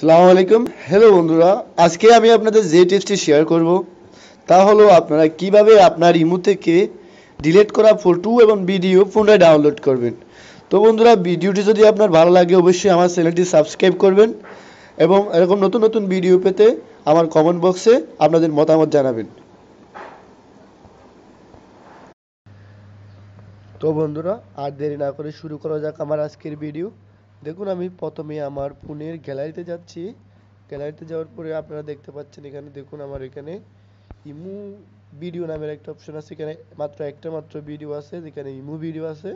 সালামু আলাইকুম হ্যালো বন্ধুরা আজকে আমি আপনাদের যে টিপসটি শেয়ার করব তা হলো আপনারা কিভাবে আপনার ইমো থেকে ডিলেট করা ফটো এবং ভিডিও ফোনে ডাউনলোড করবেন তো বন্ধুরা ভিডিওটি যদি আপনার ভালো লাগে অবশ্যই আমার চ্যানেলটি সাবস্ক্রাইব করবেন এবং এরকম নতুন নতুন ভিডিও পেতে আমার কমেন্ট বক্সে আপনাদের মতামত জানাবেন তো বন্ধুরা আর দেরি না করে শুরু করা যাক আমার আজকের ভিডিও দেখুন আমি প্রথমে আমার ফোনের গ্যালারিতে যাচ্ছি গ্যালারিতে যাওয়ার পরে আপনারা দেখতে পাচ্ছেন এখানে দেখুন আমার এখানে ইমু ভিডিও নামের একটা অপশন আছে এখানে মাত্র একটা মাত্র ভিডিও আছে যেখানে ইমু ভিডিও আছে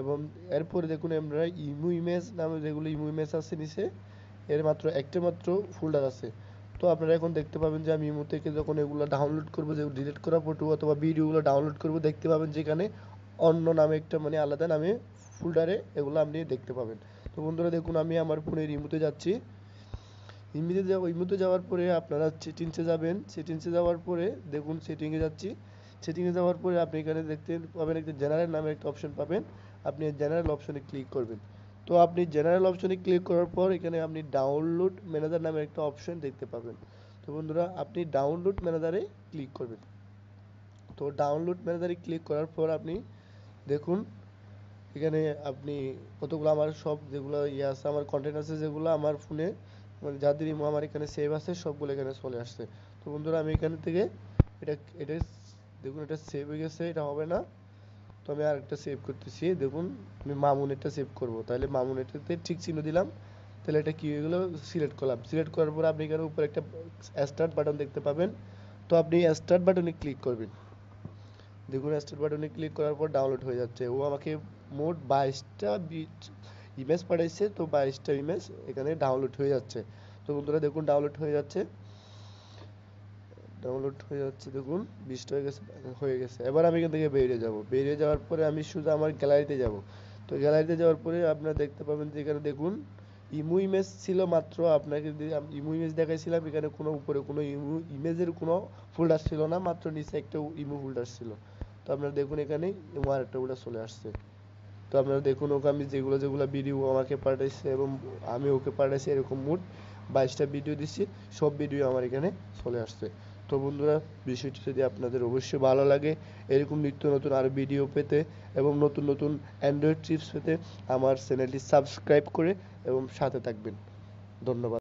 এবং এরপরে দেখুন আমরা ইমু ইমেজ নামে যেগুলো ইমু ইমেজ আছে নিচে এর মাত্র একটা মাত্র ফোল্ডার আছে তো আপনারা এখন দেখতে পাবেন যে আমি ইমু থেকে যখন এগুলো ডাউনলোড করবো যে ডিলিট করা ফটো অথবা ভিডিওগুলো ডাউনলোড করবো দেখতে পাবেন যেখানে অন্য নামে একটা মানে আলাদা নামে ফোল্ডারে এগুলো আপনি দেখতে পাবেন তো বন্ধুরা দেখুন আমি আমার ফোনে রিমোটে যাচ্ছি ইমিতে যাওয়া ইমিতে যাওয়ার পরে আপনারা সেটিংসে যাবেন সেটিংসে যাওয়ার পরে দেখুন সেটিংয়ে যাচ্ছি সেটিংয়ে যাওয়ার পরে আপনি এখানে দেখতে পাবেন একটা জেনারেল নামের একটা অপশন পাবেন আপনি জেনারেল অপশনে ক্লিক করবেন তো আপনি জেনারেল অপশনে ক্লিক করার পর এখানে আপনি ডাউনলোড ম্যানেজার নামের একটা অপশন দেখতে পাবেন তো বন্ধুরা আপনি ডাউনলোড ম্যানেজারে ক্লিক করবেন তো ডাউনলোড ম্যানেজারে ক্লিক করার পর আপনি দেখুন এখানে আপনি কতগুলো আমার সব যেগুলো ইয়ে আছে আমার কন্টেন্ট আছে যেগুলো আমার ফোনে মানে যাদের ইমো আমার এখানে সেভ আছে সবগুলো এখানে চলে আসছে তো বন্ধুরা আমি এখান থেকে এটা এটা দেখুন এটা সেভ হয়ে গেছে এটা হবে না তো আমি আরেকটা সেভ করতেছি দেখুন আমি মামুন এটা সেভ করব তাহলে মামুন এটাতে ঠিক চিহ্ন দিলাম তাহলে এটা কী হয়ে গেলো সিলেক্ট করলাম সিলেক্ট করার পর আপনি এখানে উপরে একটা স্টার্ট বাটন দেখতে পাবেন তো আপনি স্টার্ট বাটনে ক্লিক করবেন দেখুন স্টার্ট বাটনে ক্লিক করার পর ডাউনলোড হয়ে যাচ্ছে ও আমাকে মোট বাইশটা ইমেজ পাঠাইছে তো বাইশটা ইমেজ এখানে ডাউনলোড হয়ে যাচ্ছে তো বন্ধুরা দেখুন ডাউনলোড হয়ে যাচ্ছে ডাউনলোড হয়ে যাচ্ছে দেখুন বিশটা হয়ে গেছে হয়ে গেছে এবার আমি এখান থেকে বেরিয়ে যাব বেরিয়ে যাওয়ার পরে আমি শুধু আমার গ্যালারিতে যাব তো গ্যালারিতে যাওয়ার পরে আপনারা দেখতে পাবেন যে এখানে দেখুন ইমু ইমেজ ছিল মাত্র আপনাকে ইমু ইমেজ দেখাইছিলাম এখানে কোনো উপরে কোনো ইমু ইমেজের কোনো ফোল্ডার ছিল না মাত্র নিচে একটা ইমু ফোল্ডার ছিল তো আপনারা দেখুন এখানে ইমু আরেকটা ফোল্ডার চলে আসছে তো আপনারা দেখুন ওকে আমি যেগুলো যেগুলো ভিডিও আমাকে পাঠাইছে এবং আমি ওকে পাঠাইছি এরকম মোট বাইশটা ভিডিও দিচ্ছি সব ভিডিও আমার এখানে চলে আসছে তো বন্ধুরা বিষয়টি যদি আপনাদের অবশ্যই ভালো লাগে এরকম নিত্য নতুন আরও ভিডিও পেতে এবং নতুন নতুন অ্যান্ড্রয়েড টিপস পেতে আমার চ্যানেলটি সাবস্ক্রাইব করে এবং সাথে থাকবেন ধন্যবাদ